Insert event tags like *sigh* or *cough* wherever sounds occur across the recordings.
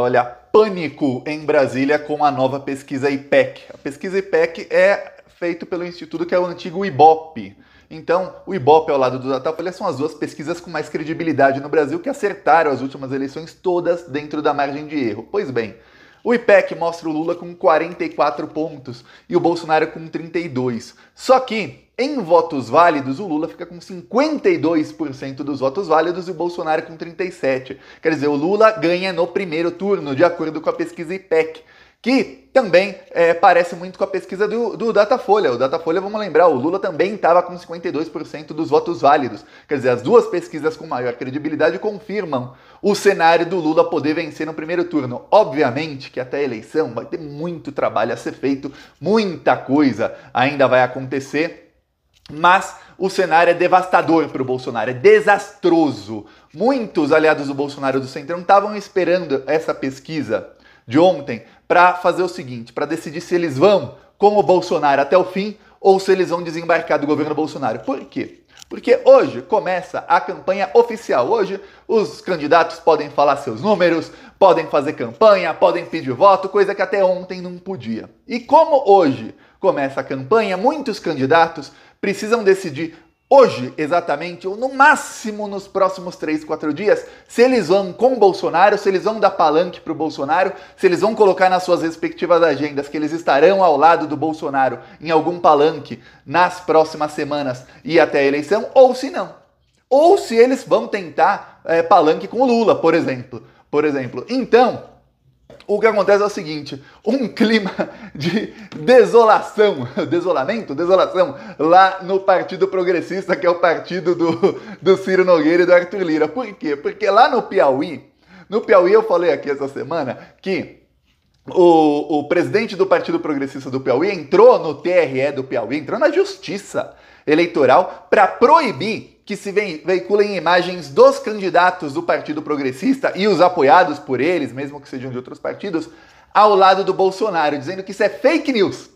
Olha, pânico em Brasília com a nova pesquisa IPEC. A pesquisa IPEC é feita pelo instituto que é o antigo IBOP. Então, o IBOP ao lado do Datafolha são as duas pesquisas com mais credibilidade no Brasil que acertaram as últimas eleições todas dentro da margem de erro. Pois bem, o IPEC mostra o Lula com 44 pontos e o Bolsonaro com 32. Só que em votos válidos, o Lula fica com 52% dos votos válidos e o Bolsonaro com 37%. Quer dizer, o Lula ganha no primeiro turno, de acordo com a pesquisa IPEC que também é, parece muito com a pesquisa do, do, Datafolha. O Datafolha, vamos lembrar, o Lula também estava com 52% dos votos válidos. Quer dizer, as duas pesquisas com maior credibilidade confirmam o cenário do Lula poder vencer no primeiro turno. Obviamente que até a eleição vai ter muito trabalho a ser feito, muita coisa ainda vai acontecer. Mas o cenário é devastador para o Bolsonaro, é desastroso. Muitos aliados do Bolsonaro do Centrão estavam esperando essa pesquisa de ontem para fazer o seguinte, para decidir se eles vão com o Bolsonaro até o fim ou se eles vão desembarcar do governo Bolsonaro. Por quê? Porque hoje começa a campanha oficial. Hoje os candidatos podem falar seus números, podem fazer campanha, podem pedir voto, coisa que até ontem não podia. E como hoje começa a campanha, muitos candidatos precisam decidir hoje exatamente, ou no máximo nos próximos 3, 4 dias, se eles vão com o Bolsonaro, se eles vão dar palanque para o Bolsonaro, se eles vão colocar nas suas respectivas agendas que eles estarão ao lado do Bolsonaro em algum palanque nas próximas semanas e até a eleição, ou se não. Ou se eles vão tentar é, palanque com o Lula, por exemplo. Por exemplo. Então, o que acontece é o seguinte: um *laughs* clima de desolação, *laughs* desolamento, desolação, lá no Partido Progressista, que é o partido do, *laughs* do Ciro Nogueira e do Arthur Lira. Por quê? Porque lá no Piauí, no Piauí eu falei aqui essa semana que o, o presidente do Partido Progressista do Piauí entrou no TRE do Piauí, entrou na justiça eleitoral para proibir que se veiculem imagens dos candidatos do Partido Progressista e os apoiados por eles, mesmo que sejam de outros partidos, ao lado do Bolsonaro, dizendo que isso é fake news.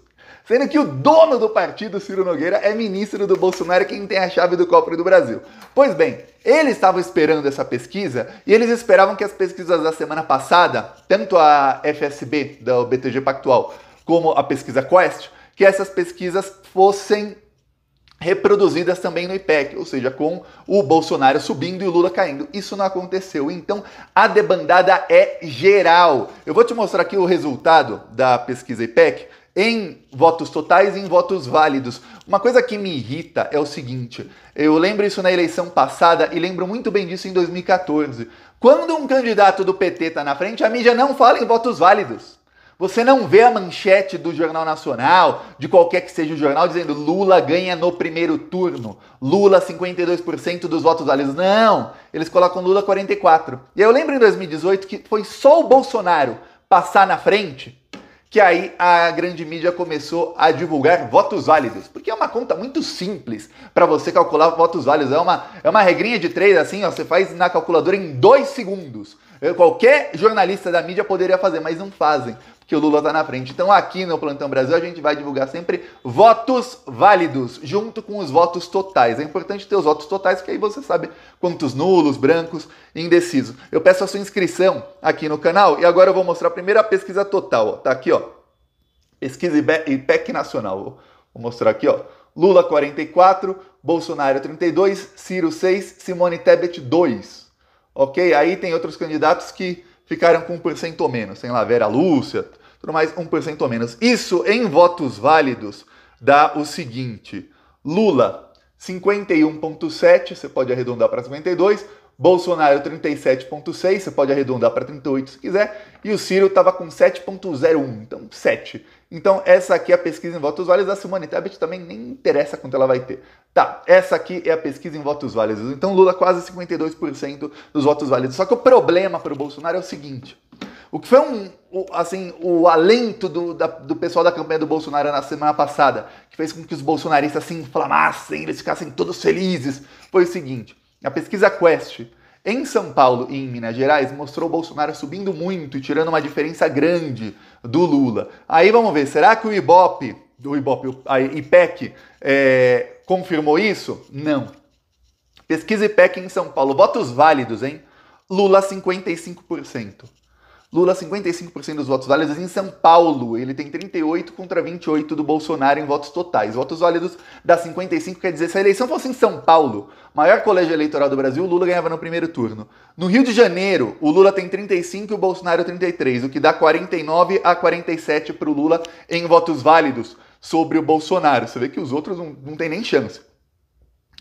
Sendo que o dono do partido, Ciro Nogueira, é ministro do Bolsonaro, quem tem a chave do cofre do Brasil. Pois bem, eles estavam esperando essa pesquisa e eles esperavam que as pesquisas da semana passada, tanto a FSB, da BTG Pactual, como a pesquisa Quest, que essas pesquisas fossem reproduzidas também no IPEC, ou seja, com o Bolsonaro subindo e o Lula caindo. Isso não aconteceu. Então, a debandada é geral. Eu vou te mostrar aqui o resultado da pesquisa IPEC em votos totais e em votos válidos. Uma coisa que me irrita é o seguinte: eu lembro isso na eleição passada e lembro muito bem disso em 2014. Quando um candidato do PT está na frente, a mídia não fala em votos válidos. Você não vê a manchete do Jornal Nacional, de qualquer que seja o jornal, dizendo Lula ganha no primeiro turno, Lula 52% dos votos válidos. Não, eles colocam Lula 44. E eu lembro em 2018 que foi só o Bolsonaro passar na frente que aí a grande mídia começou a divulgar votos válidos, porque é uma conta muito simples para você calcular votos válidos, é uma, é uma regrinha de três assim, ó, você faz na calculadora em dois segundos. É, qualquer jornalista da mídia poderia fazer, mas não fazem, porque o Lula está na frente. Então aqui no Plantão Brasil a gente vai divulgar sempre votos válidos, junto com os votos totais. É importante ter os votos totais, porque aí você sabe quantos nulos, brancos, indecisos. Eu peço a sua inscrição aqui no canal e agora eu vou mostrar a primeira pesquisa total. Ó. Tá aqui, ó. Pesquisa IPEC Nacional. Vou mostrar aqui, ó. Lula 44, Bolsonaro 32, Ciro 6, Simone Tebet 2 ok? Aí tem outros candidatos que ficaram com 1% ou menos, tem lá Vera Lúcia, tudo mais, 1% ou menos. Isso em votos válidos dá o seguinte: Lula 51,7, você pode arredondar para 52, Bolsonaro 37,6, você pode arredondar para 38 se quiser, e o Ciro estava com 7,01, então 7. Então, essa aqui é a pesquisa em votos válidos. A Simone Tebet também nem interessa quanto ela vai ter. Tá, essa aqui é a pesquisa em votos válidos. Então, Lula quase 52% dos votos válidos. Só que o problema para o Bolsonaro é o seguinte. O que foi um, assim, o alento do, da, do pessoal da campanha do Bolsonaro na semana passada, que fez com que os bolsonaristas se inflamassem, eles ficassem todos felizes, foi o seguinte: a pesquisa Quest em São Paulo e em Minas Gerais, mostrou o Bolsonaro subindo muito e tirando uma diferença grande do Lula. Aí vamos ver, será que o Ibope, o Ibope, a IPEC, é, confirmou isso? Não. Pesquisa IPEC em São Paulo, votos válidos, hein? Lula 55%. Lula 55% dos votos válidos em São Paulo. Ele tem 38 contra 28 do Bolsonaro em votos totais. Votos válidos dá 55, quer dizer, se a eleição fosse em São Paulo, maior colégio eleitoral do Brasil, o Lula ganhava no primeiro turno. No Rio de Janeiro, o Lula tem 35 e o Bolsonaro 33, o que dá 49 a 47 para o Lula em votos válidos sobre o Bolsonaro. Você vê que os outros não, não tem nem chance.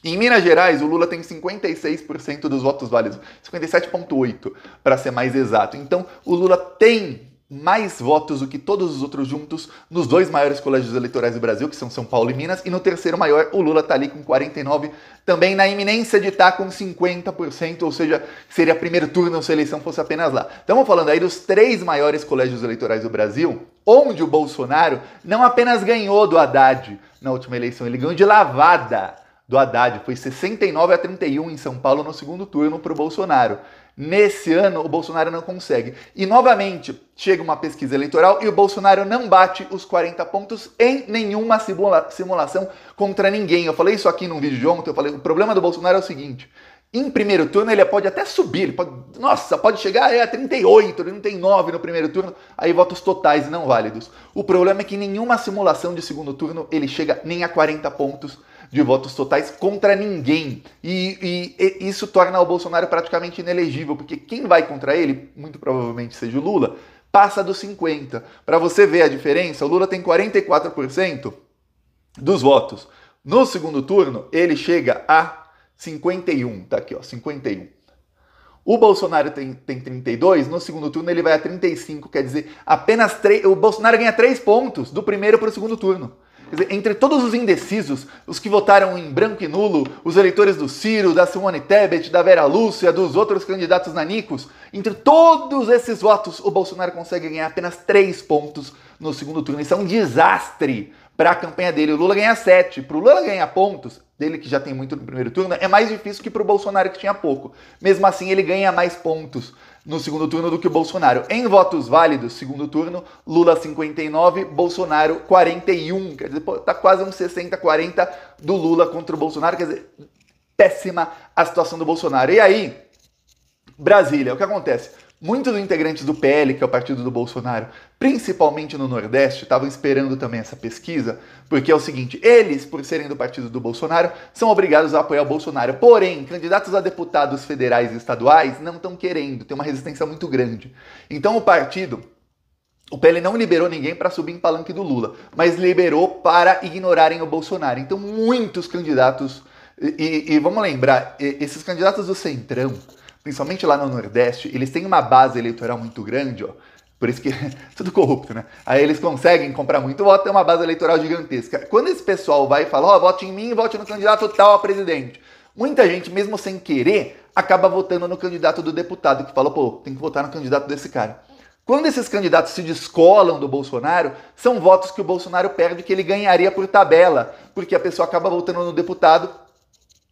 Em Minas Gerais, o Lula tem 56% dos votos válidos, 57,8% para ser mais exato. Então, o Lula tem mais votos do que todos os outros juntos nos dois maiores colégios eleitorais do Brasil, que são São Paulo e Minas, e no terceiro maior, o Lula está ali com 49, também na iminência de estar tá com 50%, ou seja, seria primeiro turno se a eleição fosse apenas lá. Estamos então, falando aí dos três maiores colégios eleitorais do Brasil, onde o Bolsonaro não apenas ganhou do Haddad na última eleição, ele ganhou de lavada do Haddad. Foi 69 a 31 em São Paulo no segundo turno para o Bolsonaro. Nesse ano, o Bolsonaro não consegue. E novamente, chega uma pesquisa eleitoral e o Bolsonaro não bate os 40 pontos em nenhuma simula simulação contra ninguém. Eu falei isso aqui num vídeo de ontem. Eu falei: o problema do Bolsonaro é o seguinte. Em primeiro turno, ele pode até subir, ele pode, nossa, pode chegar a 38, 39 no primeiro turno, aí votos totais não válidos. O problema é que em nenhuma simulação de segundo turno ele chega nem a 40 pontos de votos totais contra ninguém. E, e, e isso torna o Bolsonaro praticamente inelegível, porque quem vai contra ele, muito provavelmente seja o Lula, passa dos 50. Para você ver a diferença, o Lula tem 44% dos votos. No segundo turno, ele chega a 51, tá aqui, ó, 51. O Bolsonaro tem, tem 32, no segundo turno ele vai a 35, quer dizer, apenas 3, o Bolsonaro ganha 3 pontos do primeiro para o segundo turno. Dizer, entre todos os indecisos, os que votaram em branco e nulo, os eleitores do Ciro, da Simone Tebet, da Vera Lúcia, dos outros candidatos nanicos, entre todos esses votos, o Bolsonaro consegue ganhar apenas 3 pontos no segundo turno. Isso é um desastre para a campanha dele. O Lula ganha 7, para o Lula ganhar pontos, dele, que já tem muito no primeiro turno, é mais difícil que para o Bolsonaro, que tinha pouco. Mesmo assim, ele ganha mais pontos no segundo turno do que o Bolsonaro. Em votos válidos, segundo turno, Lula 59, Bolsonaro 41. Quer dizer, tá quase um 60-40 do Lula contra o Bolsonaro. Quer dizer, péssima a situação do Bolsonaro. E aí, Brasília, o que acontece? Muitos integrantes do PL, que é o partido do Bolsonaro, principalmente no Nordeste, estavam esperando também essa pesquisa, porque é o seguinte: eles, por serem do partido do Bolsonaro, são obrigados a apoiar o Bolsonaro. Porém, candidatos a deputados federais e estaduais não estão querendo, tem uma resistência muito grande. Então, o partido o PL não liberou ninguém para subir em palanque do Lula, mas liberou para ignorarem o Bolsonaro. Então, muitos candidatos. E, e vamos lembrar, esses candidatos do Centrão, principalmente lá no Nordeste, eles têm uma base eleitoral muito grande, ó. Por isso que *laughs* tudo corrupto, né? Aí eles conseguem comprar muito voto, tem uma base eleitoral gigantesca. Quando esse pessoal vai e fala, ó, oh, vote em mim, vote no candidato tal a presidente. Muita gente, mesmo sem querer, acaba votando no candidato do deputado, que fala, pô, tem que votar no candidato desse cara. Quando esses candidatos se descolam do Bolsonaro, são votos que o Bolsonaro perde que ele ganharia por tabela, porque a pessoa acaba votando no deputado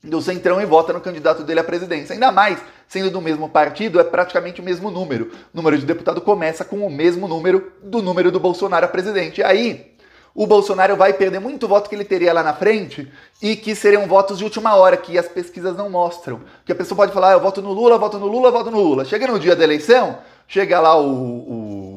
do Centrão e vota no candidato dele à presidência. Ainda mais, sendo do mesmo partido, é praticamente o mesmo número. O número de deputado começa com o mesmo número do número do Bolsonaro a presidente. aí, o Bolsonaro vai perder muito voto que ele teria lá na frente e que seriam votos de última hora, que as pesquisas não mostram. Porque a pessoa pode falar, ah, eu voto no Lula, voto no Lula, voto no Lula. Chega no dia da eleição, chega lá o,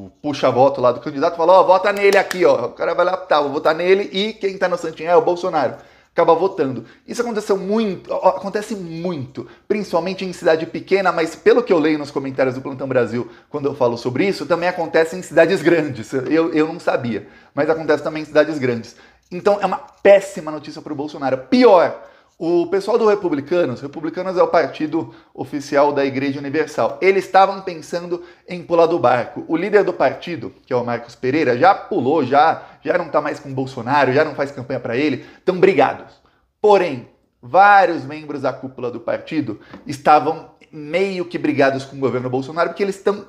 o puxa-voto lá do candidato, fala, ó, oh, vota nele aqui, ó. O cara vai lá, tá, vou votar nele e quem tá no santinho é o Bolsonaro acaba votando. Isso aconteceu muito, acontece muito, principalmente em cidade pequena, mas pelo que eu leio nos comentários do Plantão Brasil quando eu falo sobre isso, também acontece em cidades grandes. Eu, eu não sabia, mas acontece também em cidades grandes. Então é uma péssima notícia para o Bolsonaro. Pior, o pessoal do Republicanos, Republicanos é o partido oficial da Igreja Universal, eles estavam pensando em pular do barco. O líder do partido, que é o Marcos Pereira, já pulou, já, já não está mais com Bolsonaro, já não faz campanha para ele, estão brigados. Porém, vários membros da cúpula do partido estavam meio que brigados com o governo Bolsonaro, porque eles estão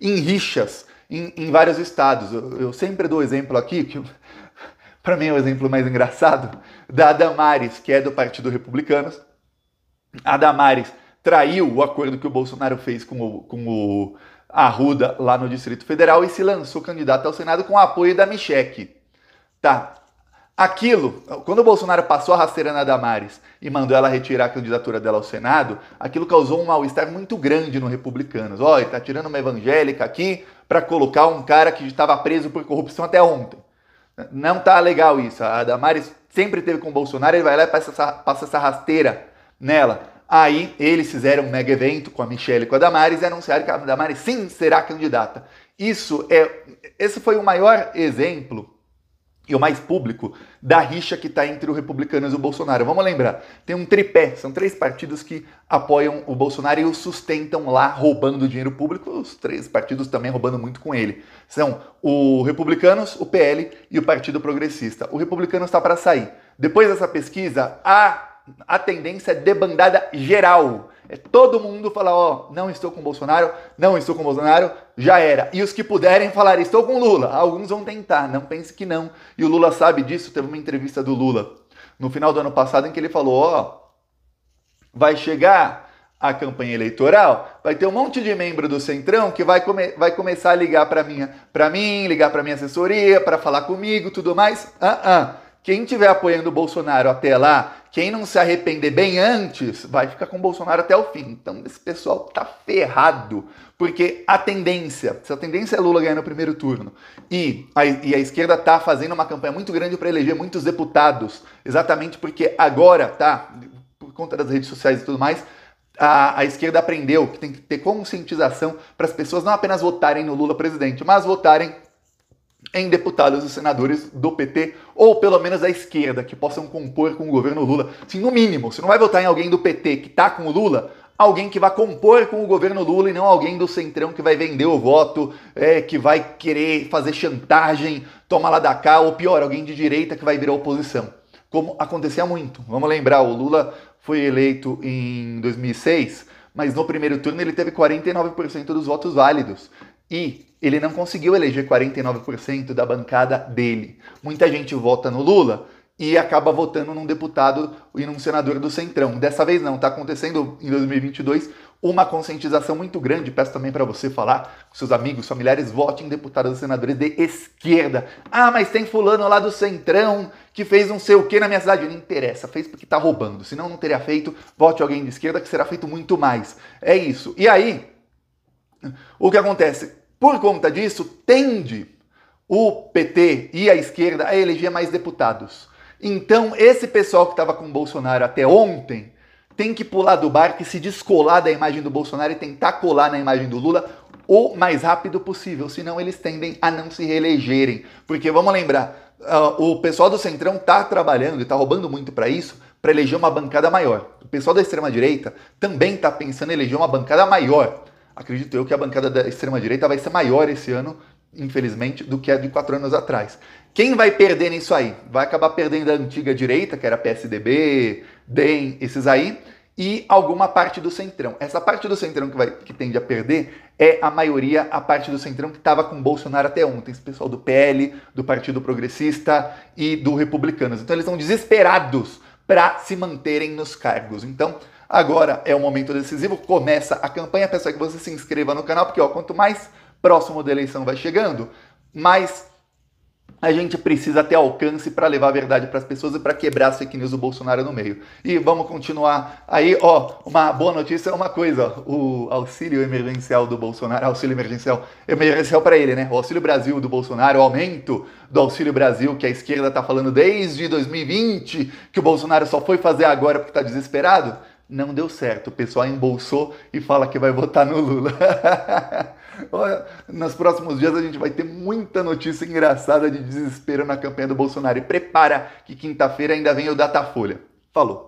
em rixas em, em, vários estados. Eu, eu sempre dou exemplo aqui que para mim é o exemplo mais engraçado, da Damares, que é do Partido Republicano. A Damares traiu o acordo que o Bolsonaro fez com o, com o Arruda lá no Distrito Federal e se lançou candidata ao Senado com o apoio da Micheque. Tá. Aquilo, quando o Bolsonaro passou a rasteira na Damares e mandou ela retirar a candidatura dela ao Senado, aquilo causou um mal-estar muito grande no Republicanos. Olha, tá tirando uma evangélica aqui para colocar um cara que estava preso por corrupção até ontem. Não tá legal isso. A Damares sempre teve com o Bolsonaro, ele vai lá e passa essa, passa essa rasteira nela. Aí eles fizeram um mega evento com a Michelle e com a Damares e anunciaram que a Damares sim será candidata. Isso é. Esse foi o maior exemplo e o mais público da rixa que está entre os republicanos e o Bolsonaro. Vamos lembrar, tem um tripé, são três partidos que apoiam o Bolsonaro e o sustentam lá roubando dinheiro público, os três partidos também roubando muito com ele. São o Republicanos, o PL e o Partido Progressista. O Republicano está para sair. Depois dessa pesquisa, a, a tendência é debandada geral é todo mundo falar, ó, oh, não estou com Bolsonaro, não estou com Bolsonaro, já era. E os que puderem falar, estou com Lula. Alguns vão tentar, não pense que não. E o Lula sabe disso, teve uma entrevista do Lula no final do ano passado em que ele falou, ó, oh, vai chegar a campanha eleitoral, vai ter um monte de membro do Centrão que vai, come vai começar a ligar para minha, para mim, ligar para minha assessoria, para falar comigo, tudo mais. Ah, uh ah. -uh. Quem tiver apoiando o Bolsonaro até lá quem não se arrepender bem antes vai ficar com o Bolsonaro até o fim. Então esse pessoal tá ferrado, porque a tendência, se a tendência é Lula ganhar no primeiro turno e a, e a esquerda tá fazendo uma campanha muito grande para eleger muitos deputados, exatamente porque agora, tá, por conta das redes sociais e tudo mais, a, a, esquerda aprendeu que tem que ter conscientização para as pessoas não apenas votarem no Lula presidente, mas votarem em deputados e senadores do PT, ou pelo menos da esquerda, que possam compor com o governo Lula. Sim, no mínimo, você não vai votar em alguém do PT que tá com o Lula, alguém que vai compor com o governo Lula e não alguém do Centrão que vai vender o voto, é, que vai querer fazer chantagem, tomar lá da cá, ou pior, alguém de direita que vai virar oposição. Como acontecia muito. Vamos lembrar, o Lula foi eleito em 2006, mas no primeiro turno ele teve 49% dos votos válidos. E ele não conseguiu eleger 49% da bancada dele. Muita gente vota no Lula e acaba votando num deputado e num senador do Centrão. Dessa vez não, está acontecendo em 2022 uma conscientização muito grande. Peço também para você falar com seus amigos, familiares, vote em deputados e senadores de esquerda. Ah, mas tem fulano lá do Centrão que fez não sei o que na minha cidade. Não interessa, fez porque está roubando. Senão não teria feito, vote alguém de esquerda que será feito muito mais. É isso. E aí, o que acontece? Por conta disso, tende o PT e a esquerda a eleger mais deputados. Então, esse pessoal que estava com Bolsonaro até ontem tem que pular do barco e se descolar da imagem do Bolsonaro e tentar colar na imagem do Lula o mais rápido possível, senão eles tendem a não se reelegerem. Porque vamos lembrar, uh, o pessoal do Centrão está trabalhando e está roubando muito para isso, para eleger uma bancada maior. O pessoal da extrema direita também está pensando em eleger uma bancada maior acredito eu que a bancada da extrema-direita vai ser maior esse ano, infelizmente, do que a de quatro anos atrás. Quem vai perder nisso aí? Vai acabar perdendo a antiga direita, que era PSDB, DEM, esses aí, e alguma parte do centrão. Essa parte do centrão que, vai, que tende a perder é a maioria, a parte do centrão que estava com Bolsonaro até ontem. Esse pessoal do PL, do Partido Progressista e do Republicanos. Então eles estão desesperados para se manterem nos cargos. Então Agora é o momento decisivo, começa a campanha. Peço é que você se inscreva no canal, porque ó, quanto mais próximo da eleição vai chegando, mais a gente precisa ter alcance para levar a verdade para as pessoas e para quebrar as fake news do Bolsonaro no meio. E vamos continuar aí, ó, uma boa notícia é uma coisa, ó, o auxílio emergencial do Bolsonaro, auxílio emergencial, emergencial para ele, né? O auxílio Brasil do Bolsonaro, o aumento do auxílio Brasil que a esquerda tá falando desde 2020, que o Bolsonaro só foi fazer agora porque tá desesperado não deu certo. O pessoal embolsou e fala que vai votar no Lula. *laughs* Nos próximos dias a gente vai ter muita notícia engraçada de desespero na campanha do Bolsonaro. E prepara que quinta-feira ainda vem o Datafolha. Falou!